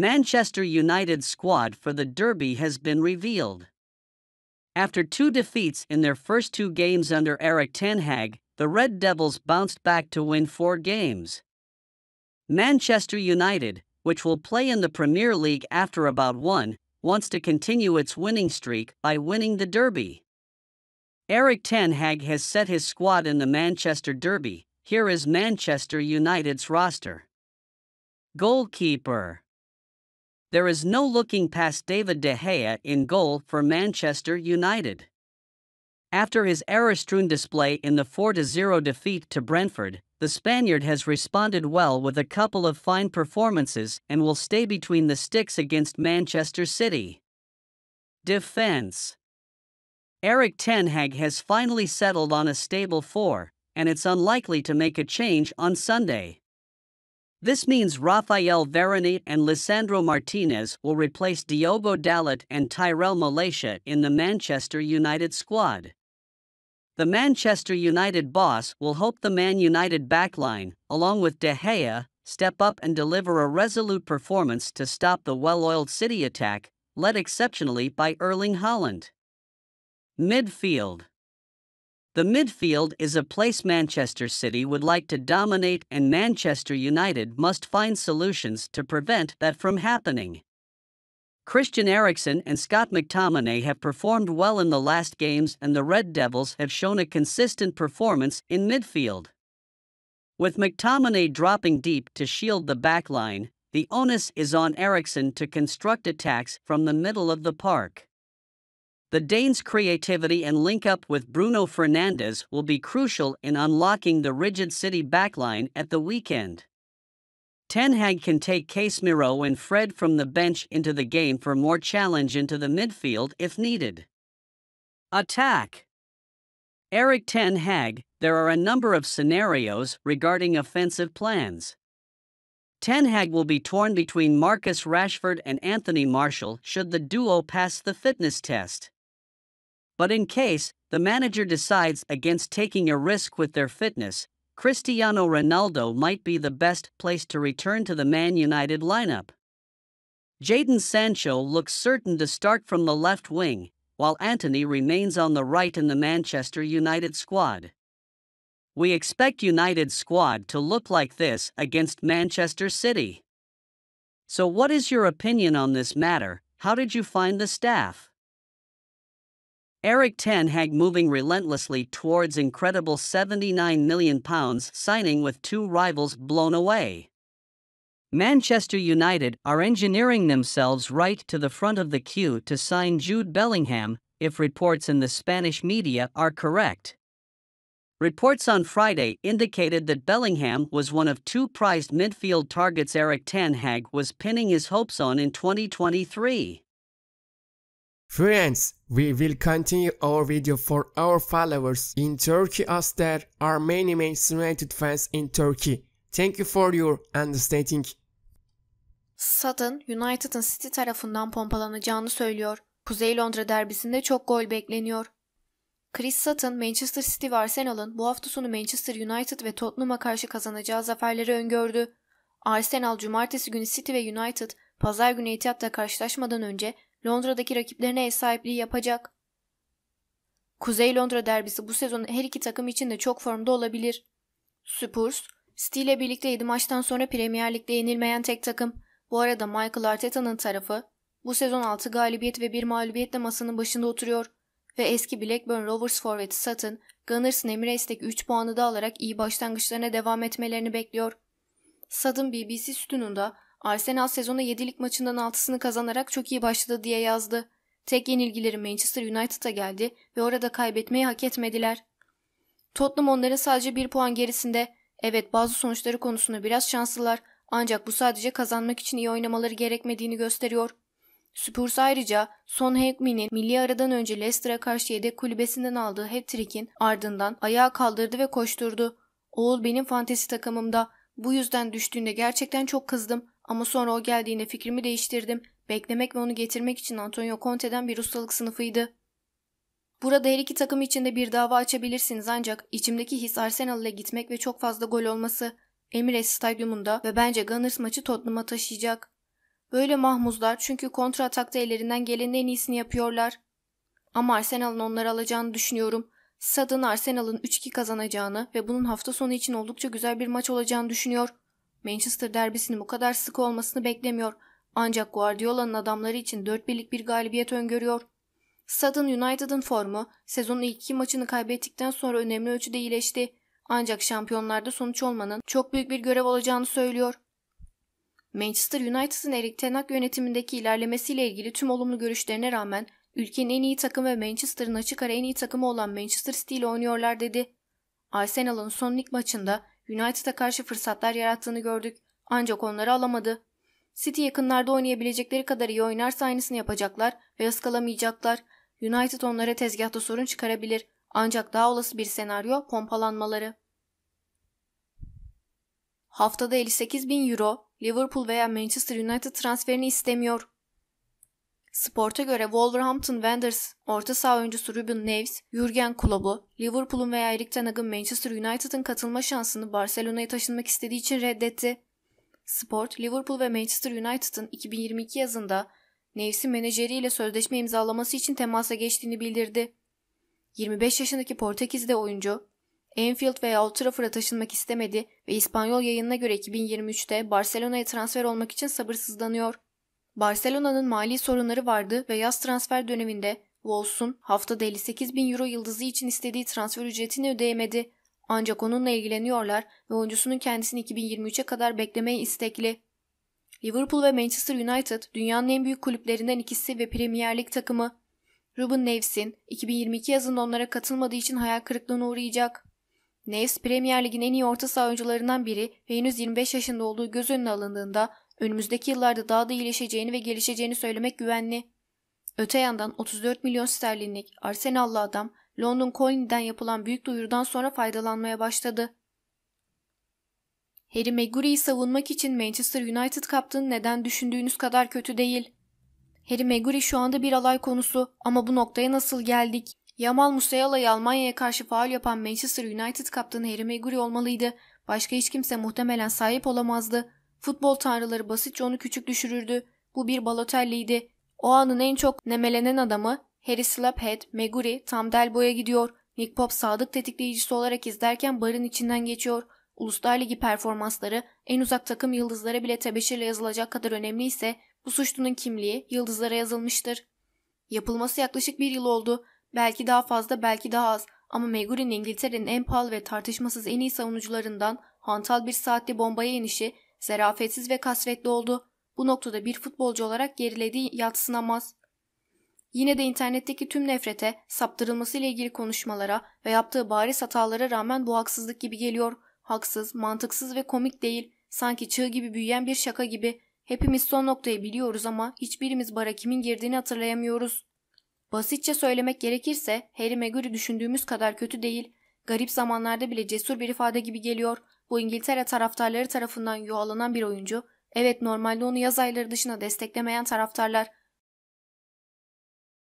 Manchester United squad for the Derby has been revealed. After two defeats in their first two games under Eric Ten Hag, the Red Devils bounced back to win four games. Manchester United, which will play in the Premier League after about one, wants to continue its winning streak by winning the Derby. Eric Ten Hag has set his squad in the Manchester Derby. Here is Manchester United's roster. Goalkeeper there is no looking past David De Gea in goal for Manchester United. After his error-strewn display in the 4-0 defeat to Brentford, the Spaniard has responded well with a couple of fine performances and will stay between the sticks against Manchester City. Defense Eric Ten Hag has finally settled on a stable four, and it's unlikely to make a change on Sunday. This means Rafael Verani and Lisandro Martinez will replace Diogo Dalit and Tyrell Malaysia in the Manchester United squad. The Manchester United boss will hope the Man United backline, along with De Gea, step up and deliver a resolute performance to stop the well-oiled City attack, led exceptionally by Erling Holland. Midfield the midfield is a place Manchester City would like to dominate, and Manchester United must find solutions to prevent that from happening. Christian Eriksen and Scott McTominay have performed well in the last games, and the Red Devils have shown a consistent performance in midfield. With McTominay dropping deep to shield the backline, the onus is on Eriksen to construct attacks from the middle of the park. The Dane's creativity and link up with Bruno Fernandes will be crucial in unlocking the rigid City backline at the weekend. Ten Hag can take Casemiro and Fred from the bench into the game for more challenge into the midfield if needed. Attack Eric Ten Hag, there are a number of scenarios regarding offensive plans. Ten Hag will be torn between Marcus Rashford and Anthony Marshall should the duo pass the fitness test. But in case the manager decides against taking a risk with their fitness, Cristiano Ronaldo might be the best place to return to the Man United lineup. Jadon Sancho looks certain to start from the left wing, while Antony remains on the right in the Manchester United squad. We expect United squad to look like this against Manchester City. So what is your opinion on this matter? How did you find the staff? Eric Ten Hag moving relentlessly towards incredible £79 million, signing with two rivals blown away. Manchester United are engineering themselves right to the front of the queue to sign Jude Bellingham, if reports in the Spanish media are correct. Reports on Friday indicated that Bellingham was one of two prized midfield targets Eric Ten Hag was pinning his hopes on in 2023. Friends, we will continue our video for our followers in Turkey as there are many Manchester United fans in Turkey. Thank you for your understanding. Sudden, United'ın City tarafından pompalanacağını söylüyor. Kuzey Londra derbisinde çok gol bekleniyor. Chris Sutton, Manchester City ve Arsenal'ın bu hafta sonu Manchester United ve Tottenham'a karşı kazanacağı zaferleri öngördü. Arsenal cumartesi günü City ve United pazar günü Etihad'la karşılaşmadan önce Londra'daki rakiplerine ev sahipliği yapacak. Kuzey Londra derbisi bu sezon her iki takım için de çok formda olabilir. Spurs, City ile birlikte 7 maçtan sonra Premier Lig'de yenilmeyen tek takım. Bu arada Michael Arteta'nın tarafı bu sezon 6 galibiyet ve 1 mağlubiyetle masanın başında oturuyor ve eski Blackburn Rovers forveti Sutton, Gunners'ın Emirates'teki 3 puanı da alarak iyi başlangıçlarına devam etmelerini bekliyor. Sutton BBC sütununda Arsenal sezona 7'lik maçından 6'sını kazanarak çok iyi başladı diye yazdı. Tek yenilgileri Manchester United'a geldi ve orada kaybetmeyi hak etmediler. Tottenham onların sadece bir puan gerisinde. Evet bazı sonuçları konusunda biraz şanslılar ancak bu sadece kazanmak için iyi oynamaları gerekmediğini gösteriyor. Spurs ayrıca Son Heung-min'in milli aradan önce Leicester'a karşı yedek kulübesinden aldığı hat-trick'in ardından ayağa kaldırdı ve koşturdu. Oğul benim fantezi takımımda. Bu yüzden düştüğünde gerçekten çok kızdım. Ama sonra o geldiğinde fikrimi değiştirdim. Beklemek ve onu getirmek için Antonio Conte'den bir ustalık sınıfıydı. Burada her iki takım içinde bir dava açabilirsiniz ancak içimdeki his Arsenal ile gitmek ve çok fazla gol olması Emirates Stadyumunda ve bence Gunners maçı Tottenham'a taşıyacak. Böyle mahmuzlar çünkü kontra atakta ellerinden gelenin en iyisini yapıyorlar. Ama Arsenal'ın onları alacağını düşünüyorum. Sad'ın Arsenal'ın 3-2 kazanacağını ve bunun hafta sonu için oldukça güzel bir maç olacağını düşünüyor. Manchester derbisinin bu kadar sık olmasını beklemiyor. Ancak Guardiola'nın adamları için 4 birlik bir galibiyet öngörüyor. Sutton United'ın formu sezonun ilk iki maçını kaybettikten sonra önemli ölçüde iyileşti. Ancak şampiyonlarda sonuç olmanın çok büyük bir görev olacağını söylüyor. Manchester United'ın Erik Ten Hag yönetimindeki ilerlemesiyle ilgili tüm olumlu görüşlerine rağmen ülkenin en iyi takımı ve Manchester'ın açık ara en iyi takımı olan Manchester City ile oynuyorlar dedi. Arsenal'ın son lig maçında United'a karşı fırsatlar yarattığını gördük ancak onları alamadı. City yakınlarda oynayabilecekleri kadar iyi oynarsa aynısını yapacaklar ve ıskalamayacaklar. United onlara tezgahta sorun çıkarabilir ancak daha olası bir senaryo pompalanmaları. Haftada 58 bin euro Liverpool veya Manchester United transferini istemiyor. Sport'a göre Wolverhampton Wanderers orta saha oyuncusu Ruben Neves, Jurgen Klopp'u, Liverpool'un veya Erik Ten Hag'ın Manchester United'ın katılma şansını Barcelona'ya taşınmak istediği için reddetti. Sport, Liverpool ve Manchester United'ın 2022 yazında Neves'in menajeriyle sözleşme imzalaması için temasa geçtiğini bildirdi. 25 yaşındaki Portekizli oyuncu, Enfield veya Old Trafford'a taşınmak istemedi ve İspanyol yayınına göre 2023'te Barcelona'ya transfer olmak için sabırsızlanıyor. Barcelona'nın mali sorunları vardı ve yaz transfer döneminde Wolves'un haftada 58 bin euro yıldızı için istediği transfer ücretini ödeyemedi. Ancak onunla ilgileniyorlar ve oyuncusunun kendisini 2023'e kadar beklemeyi istekli. Liverpool ve Manchester United dünyanın en büyük kulüplerinden ikisi ve Premier Lig takımı. Ruben Neves'in 2022 yazında onlara katılmadığı için hayal kırıklığına uğrayacak. Neves Premier Lig'in en iyi orta saha oyuncularından biri ve henüz 25 yaşında olduğu göz önüne alındığında Önümüzdeki yıllarda daha da iyileşeceğini ve gelişeceğini söylemek güvenli. Öte yandan 34 milyon sterlinlik Arsenal'lı adam London Colony'den yapılan büyük duyurudan sonra faydalanmaya başladı. Harry Maguire'i savunmak için Manchester United kaptanı neden düşündüğünüz kadar kötü değil. Harry Maguire şu anda bir alay konusu ama bu noktaya nasıl geldik? Yamal Musiala'yı Almanya'ya karşı faul yapan Manchester United kaptanı Harry Maguire olmalıydı. Başka hiç kimse muhtemelen sahip olamazdı. Futbol tanrıları basitçe onu küçük düşürürdü. Bu bir Balotelli'ydi. O anın en çok nemelenen adamı Harry Slaphead, Meguri, Tam Delbo'ya gidiyor. Nick Pop sadık tetikleyicisi olarak izlerken barın içinden geçiyor. Uluslar Ligi performansları en uzak takım yıldızlara bile tebeşirle yazılacak kadar önemli ise bu suçlunun kimliği yıldızlara yazılmıştır. Yapılması yaklaşık bir yıl oldu. Belki daha fazla belki daha az ama Meguri'nin İngiltere'nin en pahalı ve tartışmasız en iyi savunucularından hantal bir saatli bombaya inişi Zerafetsiz ve kasvetli oldu. Bu noktada bir futbolcu olarak gerilediği yatsınamaz. Yine de internetteki tüm nefrete, saptırılmasıyla ilgili konuşmalara ve yaptığı bariz hatalara rağmen bu haksızlık gibi geliyor. Haksız, mantıksız ve komik değil. Sanki çığ gibi büyüyen bir şaka gibi. Hepimiz son noktayı biliyoruz ama hiçbirimiz bara kimin girdiğini hatırlayamıyoruz. Basitçe söylemek gerekirse Harry Maguire düşündüğümüz kadar kötü değil. Garip zamanlarda bile cesur bir ifade gibi geliyor. Bu İngiltere taraftarları tarafından yuvalanan bir oyuncu, evet normalde onu yaz ayları dışında desteklemeyen taraftarlar